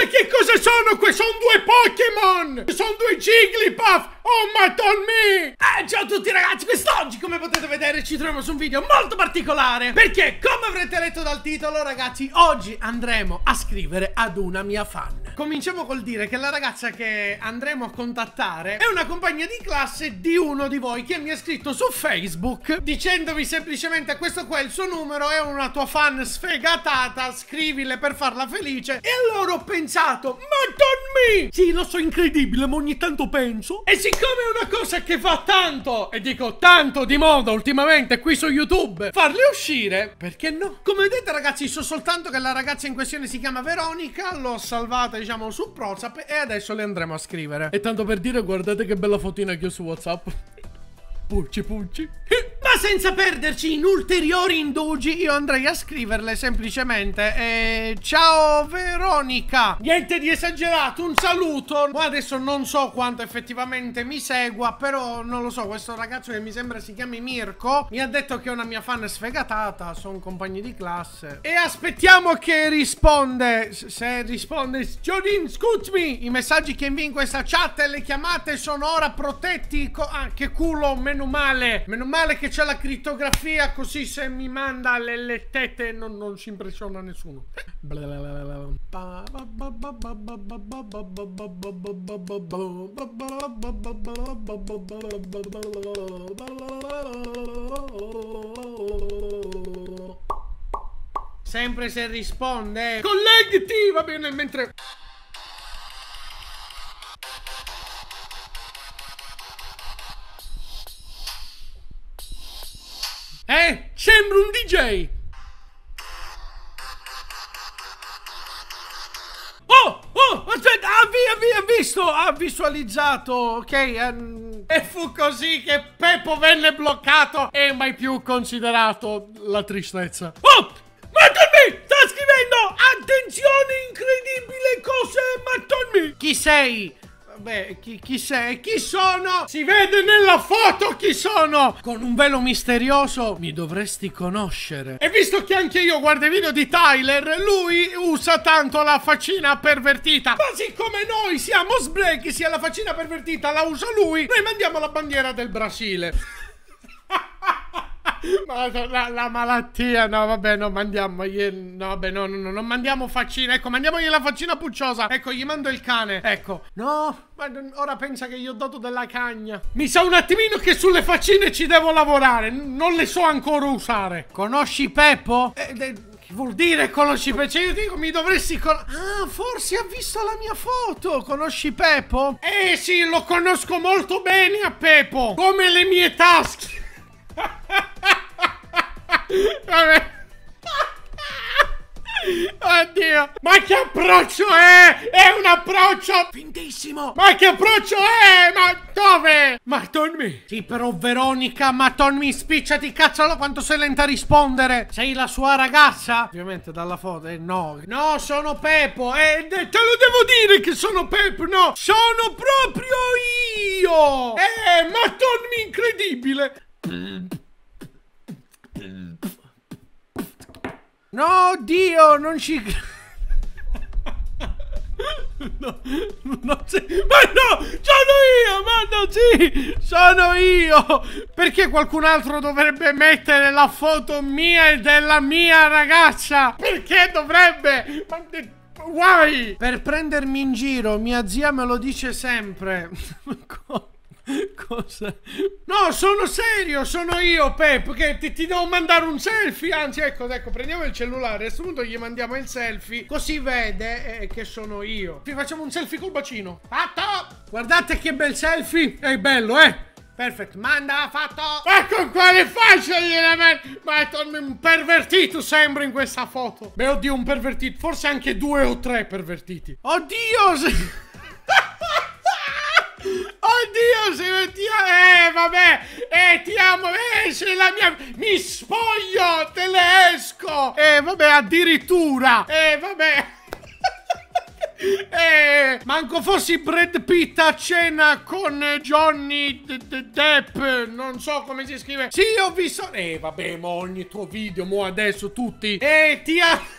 ma che cosa sono? Que sono due Pokémon! Sono due Jigglypuff! Oh my god me! Eh, ciao a tutti ragazzi, quest'oggi come potete vedere ci troviamo su un video molto particolare Perché come avrete letto dal titolo ragazzi, oggi andremo a scrivere ad una mia fan Cominciamo col dire che la ragazza che andremo a contattare è una compagna di classe di uno di voi che mi ha scritto su Facebook Dicendomi semplicemente questo qua è il suo numero, è una tua fan sfegatata, scrivile per farla felice E allora ho pensato, madonna me! Sì, lo so, incredibile, ma ogni tanto penso E siccome Siccome è una cosa che va tanto, e dico tanto di moda ultimamente qui su YouTube, farle uscire, perché no? Come vedete ragazzi, so soltanto che la ragazza in questione si chiama Veronica, l'ho salvata diciamo su Prozap e adesso le andremo a scrivere. E tanto per dire, guardate che bella fotina che ho su WhatsApp. Pucci, pucci senza perderci in ulteriori indugi, io andrei a scriverle semplicemente. Eh, ciao Veronica. Niente di esagerato, un saluto. Ma adesso non so quanto effettivamente mi segua, però non lo so, questo ragazzo che mi sembra si chiami Mirko, mi ha detto che è una mia fan sfegatata, sono compagni di classe. E aspettiamo che risponde, se risponde, Jodin, scoot me! I messaggi che invio in questa chat e le chiamate sono ora protetti. ah, che culo, meno male. Meno male che c'è la crittografia così se mi manda le lettette non, non si impressiona nessuno. Sempre se risponde. Collegati, Va bene, mentre... Eh? Sembra un DJ! Oh! Oh! Aspetta! Ha, vi, vi, ha visto! Ha visualizzato! Ok? Um, e fu così che Peppo venne bloccato e mai più considerato la tristezza. Oh! Mattonmi! Sta scrivendo! Attenzione! Incredibile cose! Mattonmi! Chi sei? Beh, chi, chi sei? Chi sono? Si vede nella foto chi sono! Con un velo misterioso mi dovresti conoscere. E visto che anche io guardo i video di Tyler, lui usa tanto la faccina pervertita. Così come noi siamo sbrechi, sia la faccina pervertita la usa lui, noi mandiamo la bandiera del Brasile. Ma la, la, malattia, no, vabbè, no, mandiamo. no, vabbè, no, no, no, non mandiamo faccina. Ecco, mandiamogli la faccina pucciosa. Ecco, gli mando il cane. Ecco. No, ma ora pensa che gli ho dato della cagna. Mi sa un attimino che sulle faccine ci devo lavorare. Non le so ancora usare. Conosci Peppo? Eh, eh, vuol dire conosci Peppo? Cioè io dico mi dovresti conoscere. Ah, forse ha visto la mia foto. Conosci Peppo? Eh sì, lo conosco molto bene a Peppo. Come le mie tasche. Vabbè. Oddio! Ma che approccio è? È un approccio fintissimo! Ma che approccio è? Ma dove? Ma mi! Sì, però Veronica, madonna mi, spicciati cazzo quanto sei lenta a rispondere! Sei la sua ragazza? Ovviamente dalla foto, eh no. No, sono Pepo. eh, te lo devo dire che sono Pepo, no! Sono proprio io! Eh, ma mi, incredibile! No, Dio, non ci... no, no, sì. Ma no, sono io, ma no, sì, sono io. Perché qualcun altro dovrebbe mettere la foto mia e della mia ragazza? Perché dovrebbe? Ma why? Per prendermi in giro, mia zia me lo dice sempre. Come? Cosa? No, sono serio, sono io, Pep, che ti, ti, devo mandare un selfie. Anzi, ecco, ecco, prendiamo il cellulare. A questo punto gli mandiamo il selfie, così vede eh, che sono io. Vi facciamo un selfie col bacino. Fatto! Guardate che bel selfie. È bello, eh? Perfetto, manda, fatto! Ma con quale faccia gliela metto? Ma è un pervertito sembra in questa foto. Beh, oddio, un pervertito. Forse anche due o tre pervertiti. Oddio! Oddio, se ti eh, vabbè, eh, ti amo, eh, se la mia, mi spoglio, te le esco, eh, vabbè, addirittura, eh, vabbè. Eh, manco fossi Brad Pitt a cena con Johnny D D Depp, non so come si scrive. Sì, ho visto... Eh, vabbè, ma ogni tuo video, mo adesso tutti... Eh, ti amo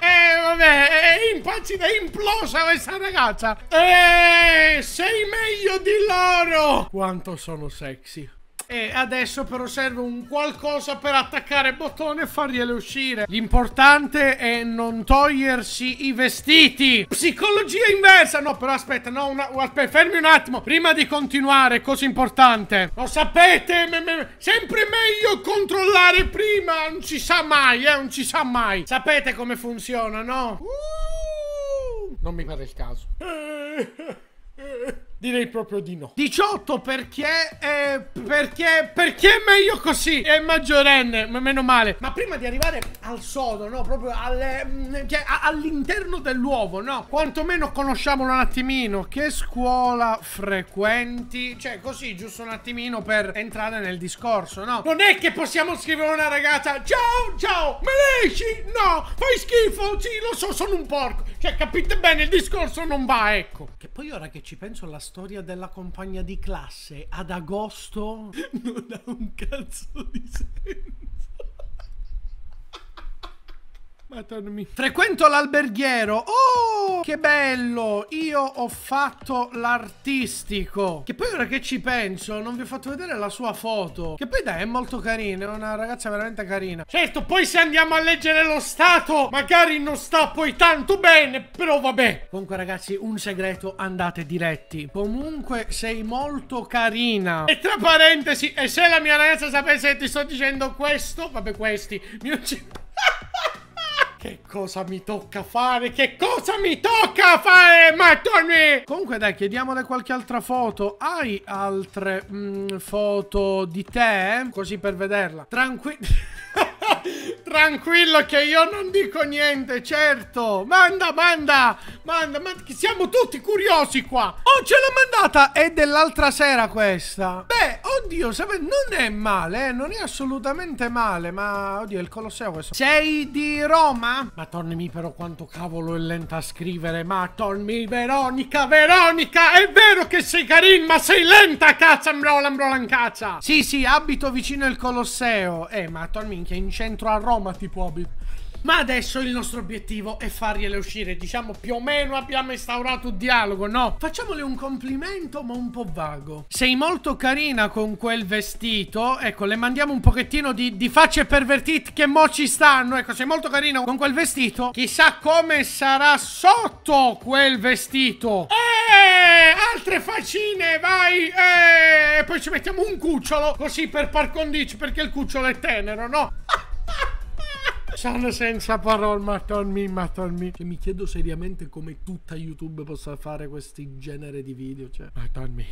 eh, vabbè, è impazzita, è implosa questa ragazza. Eh, sei meglio di loro. Quanto sono sexy. E adesso però serve un qualcosa per attaccare il bottone e fargliele uscire. L'importante è non togliersi i vestiti. Psicologia inversa. No, però aspetta, no, una, aspetta, fermi un attimo. Prima di continuare, cosa importante. Lo sapete, me, me, sempre meglio controllare prima. Non si sa mai, eh, non si sa mai. Sapete come funziona, no? Uh, non mi pare il caso. Eh... Direi proprio di no. 18 perché eh, perché perché è meglio così. È maggiorenne, ma meno male. Ma prima di arrivare al sodo, no, proprio al, mm, cioè, all'interno dell'uovo, no, quantomeno conosciamolo un attimino che scuola frequenti, cioè così giusto un attimino per entrare nel discorso, no? Non è che possiamo scrivere a una ragazza "Ciao, ciao, me esci? No, fai schifo, sì, lo so, sono un porco". Cioè, capite bene, il discorso non va, ecco. Che poi ora che ci penso la storia della compagna di classe ad agosto non ha un cazzo di senso. Madonna Frequento l'alberghiero. Oh, che bello! Io ho fatto l'artistico. Che poi ora che ci penso, non vi ho fatto vedere la sua foto. Che poi dai, è molto carina, è una ragazza veramente carina. Certo, poi se andiamo a leggere lo stato, magari non sta poi tanto bene, però vabbè. Comunque ragazzi, un segreto, andate diretti. Comunque sei molto carina. E tra parentesi, e se la mia ragazza sapesse che ti sto dicendo questo, vabbè questi, mi uccide. Che cosa mi tocca fare? Che cosa mi tocca fare? Mattoni! Comunque dai, chiediamole qualche altra foto. Hai altre mh, mm, foto di te? Così per vederla. Tranquillo. Tranquillo che io non dico niente, certo. Manda, manda, manda, manda. Siamo tutti curiosi qua. Oh, ce l'ha mandata. È dell'altra sera questa. Beh, Oddio, non è male, eh? non è assolutamente male, ma oddio, è il Colosseo questo. Sei di Roma? Ma tornimi però quanto cavolo è lenta a scrivere, ma tornimi Veronica, Veronica, è vero che sei carin, ma sei lenta, cazzo, ambrola, ambrola, cazzo. Sì, sì, abito vicino al Colosseo. Eh, ma tornimi che in centro a Roma tipo abito. Ma adesso il nostro obiettivo è fargliele uscire. Diciamo più o meno abbiamo instaurato un dialogo, no? Facciamole un complimento, ma un po' vago. Sei molto carina con quel vestito. Ecco, le mandiamo un pochettino di, di facce pervertite che mo ci stanno. Ecco, sei molto carina con quel vestito. Chissà come sarà sotto quel vestito. Eeeh, altre faccine, vai. Eeeh, poi ci mettiamo un cucciolo così per par condicio, perché il cucciolo è tenero, no? Ah! Sono senza parole, Maton me, Maton me. Cioè, mi chiedo seriamente come tutta YouTube possa fare questi genere di video, cioè, Maton me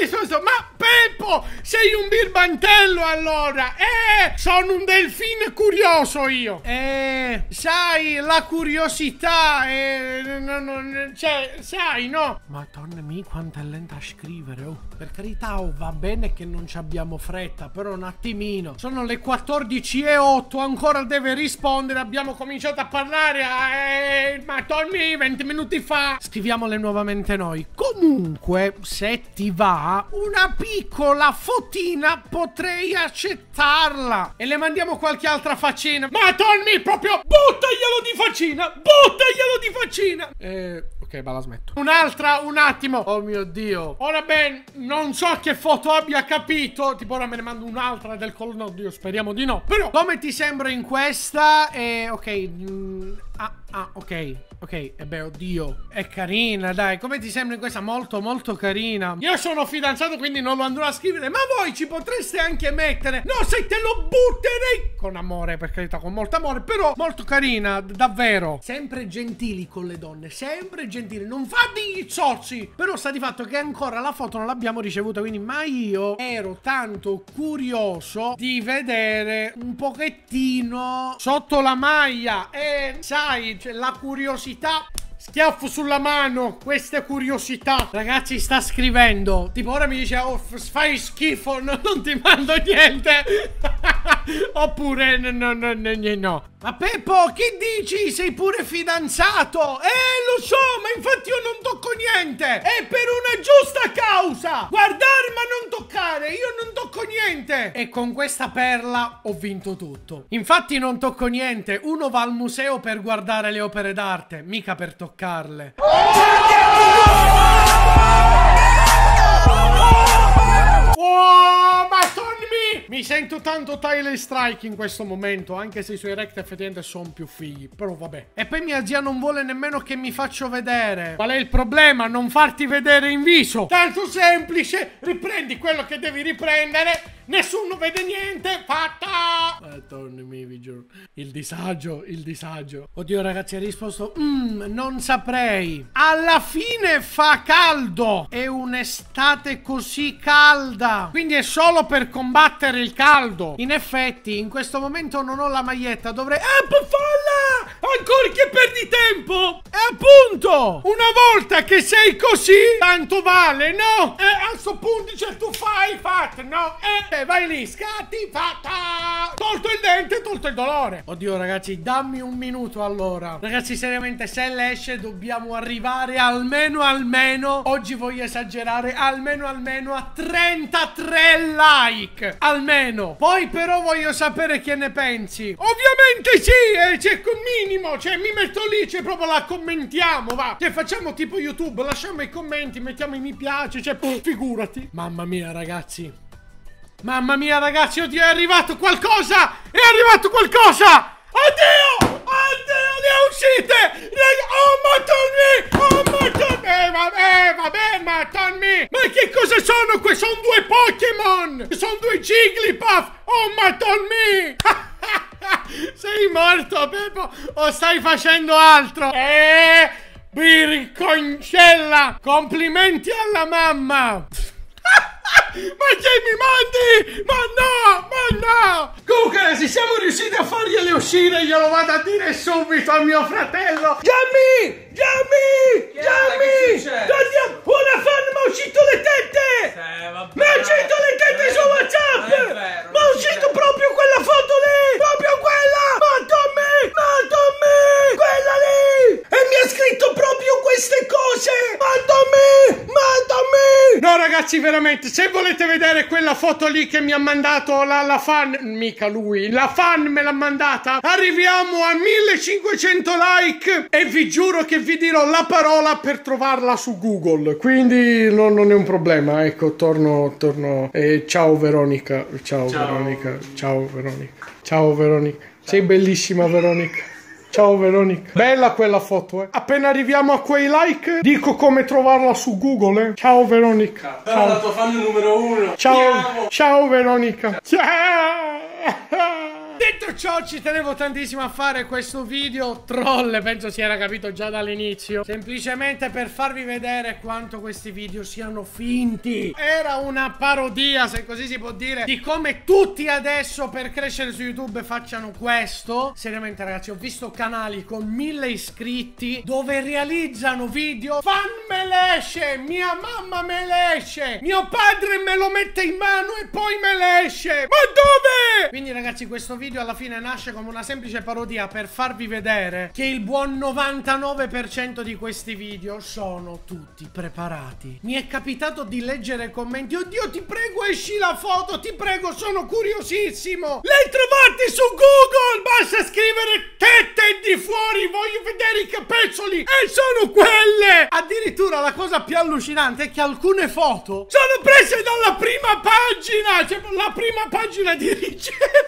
risorsa. Ma Peppo, sei un birbantello allora. Eh, sono un delfino curioso io. Eh, sai, la curiosità eh, no, no, cioè, sai, no? Madonna mia, quanto è lenta a scrivere, oh. Per carità, oh, va bene che non ci abbiamo fretta, però un attimino. Sono le 14.08, ancora deve rispondere, abbiamo cominciato a parlare a, eh, madonna mia, 20 minuti fa. Scriviamole nuovamente noi. Comunque, se ti va una piccola fotina potrei accettarla. E le mandiamo qualche altra faccina. Ma Tommy proprio buttaglielo di faccina. Buttaglielo di faccina. Eh... Ok, ma la smetto. Un'altra, un attimo. Oh mio Dio. Ora ben, non so che foto abbia capito. Tipo, ora me ne mando un'altra del collo. Oddio, speriamo di no. Però, come ti sembra in questa? Eh, ok, mh, mm, ah, ah, ok, ok, e eh beh, oddio, è carina, dai, come ti sembra questa? Molto, molto carina. Io sono fidanzato, quindi non lo andrò a scrivere, ma voi ci potreste anche mettere, no, se te lo butterei, con amore, per carità, con molto amore, però molto carina, davvero. Sempre gentili con le donne, sempre gentili, non fate gli zozzi, però sta di fatto che ancora la foto non l'abbiamo ricevuta, quindi, ma io ero tanto curioso di vedere un pochettino sotto la maglia, e eh, sa dai, cioè, la curiosità Schiaffo sulla mano, queste curiosità. Ragazzi, sta scrivendo. Tipo, ora mi dice, oh, fai schifo, no, non ti mando niente. Oppure, no, no, no, no, no. Ma Peppo, che dici? Sei pure fidanzato. Eh, lo so, ma infatti io non tocco niente. È per una giusta causa. Guarda niente e con questa perla ho vinto tutto. Infatti non tocco niente, uno va al museo per guardare le opere d'arte, mica per toccarle. Oh, ma me! Mi sento tanto Tyler Strike in questo momento, anche se i suoi rect effettivamente sono più figli, però vabbè. E poi mia zia non vuole nemmeno che mi faccio vedere. Qual è il problema? Non farti vedere in viso. Tanto semplice, riprendi quello che devi riprendere Nessuno vede niente, fatta! Madonna vi giuro. Il disagio, il disagio. Oddio ragazzi, ha risposto, mm, non saprei. Alla fine fa caldo. È un'estate così calda. Quindi è solo per combattere il caldo. In effetti, in questo momento non ho la maglietta, dovrei... Ah, Eh, Ancora che perdi tempo! punto! Una volta che sei così, tanto vale, no? E a sto punto cioè, tu fai, fat, no? E, e vai lì, scatti, fatta! Tolto il dente, tolto il dolore. Oddio, ragazzi, dammi un minuto allora. Ragazzi, seriamente, se l'esce dobbiamo arrivare almeno, almeno, oggi voglio esagerare, almeno, almeno a 33 like. Almeno. Poi però voglio sapere che ne pensi. Ovviamente sì, eh, c'è cioè, con minimo, cioè mi metto lì, c'è cioè, proprio la commentiamo facciamo, va. Cioè, facciamo tipo YouTube, lasciamo i commenti, mettiamo i mi piace, cioè, pff, eh. figurati. Mamma mia, ragazzi. Mamma mia, ragazzi, oddio, è arrivato qualcosa! È arrivato qualcosa! Oddio! Oddio, le uscite! Oh, ma torni! Oh, ma torni! Eh, vabbè, eh, vabbè, ma torni! Ma che cosa sono qui? Sono due Pokémon! Sono due Jigglypuff! Oh, ma torni! Sei morto, Peppo! O stai facendo altro? Eh... Pirconcella! Complimenti alla mamma! Ma mi Mondi! Ma no! Ma no! Comunque, se siamo riusciti a fargliele uscire, glielo vado a dire subito a mio fratello! Jamie! Jamie! Jamie! Una fan mi ha uscito le tette! Sì, mi ha uscito le tette ragazzi, veramente, se volete vedere quella foto lì che mi ha mandato la, la fan, mica lui, la fan me l'ha mandata, arriviamo a 1500 like e vi giuro che vi dirò la parola per trovarla su Google. Quindi no, non è un problema, ecco, torno, torno. Eh, ciao Veronica, ciao, ciao Veronica, ciao Veronica, ciao Veronica. Sei bellissima Veronica. Ciao Veronica. Bella quella foto, eh. Appena arriviamo a quei like, dico come trovarla su Google, eh. Ciao Veronica. Bella Ciao. la tua fan numero uno. Ciao. Ciao Veronica. Ciao. Detto ciò ci tenevo tantissimo a fare questo video troll Penso si era capito già dall'inizio Semplicemente per farvi vedere quanto questi video siano finti Era una parodia se così si può dire Di come tutti adesso per crescere su YouTube facciano questo Seriamente ragazzi ho visto canali con mille iscritti Dove realizzano video Fan me l'esce, mia mamma me l'esce Mio padre me lo mette in mano e poi me l'esce Ma dove? Quindi ragazzi questo video video alla fine nasce come una semplice parodia per farvi vedere che il buon 99% di questi video sono tutti preparati. Mi è capitato di leggere commenti, oddio ti prego esci la foto, ti prego sono curiosissimo. L'hai trovati su Google, basta scrivere tette di fuori, voglio vedere i capezzoli e sono quelle. Addirittura la cosa più allucinante è che alcune foto sono prese dalla prima pagina, cioè la prima pagina di ricerca.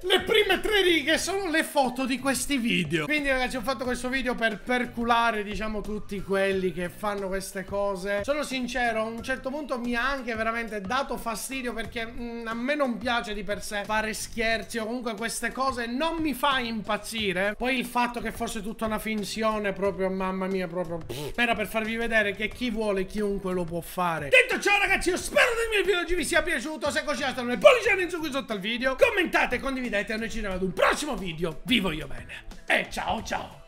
le prime tre righe sono le foto di questi video. Quindi ragazzi ho fatto questo video per perculare diciamo tutti quelli che fanno queste cose. Sono sincero, a un certo punto mi ha anche veramente dato fastidio perché mh, mm, a me non piace di per sé fare scherzi o comunque queste cose non mi fa impazzire. Poi il fatto che fosse tutta una finzione proprio, mamma mia, proprio... Era per farvi vedere che chi vuole chiunque lo può fare. Detto ciò ragazzi, io spero che il mio video oggi vi sia piaciuto. Se così, lasciate un pollice in su qui sotto al video. Commentate, e condividete vedete a noi ci vediamo ad un prossimo video. Vi voglio bene. E ciao ciao.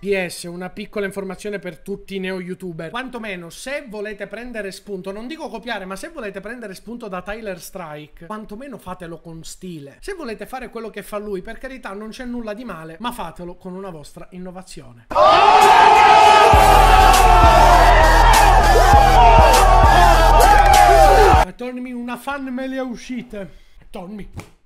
PS, una piccola informazione per tutti i neo youtuber. Quanto meno, se volete prendere spunto, non dico copiare, ma se volete prendere spunto da Tyler Strike, quantomeno fatelo con stile. Se volete fare quello che fa lui, per carità, non c'è nulla di male, ma fatelo con una vostra innovazione. Tornami una fan me le uscite. Tornami.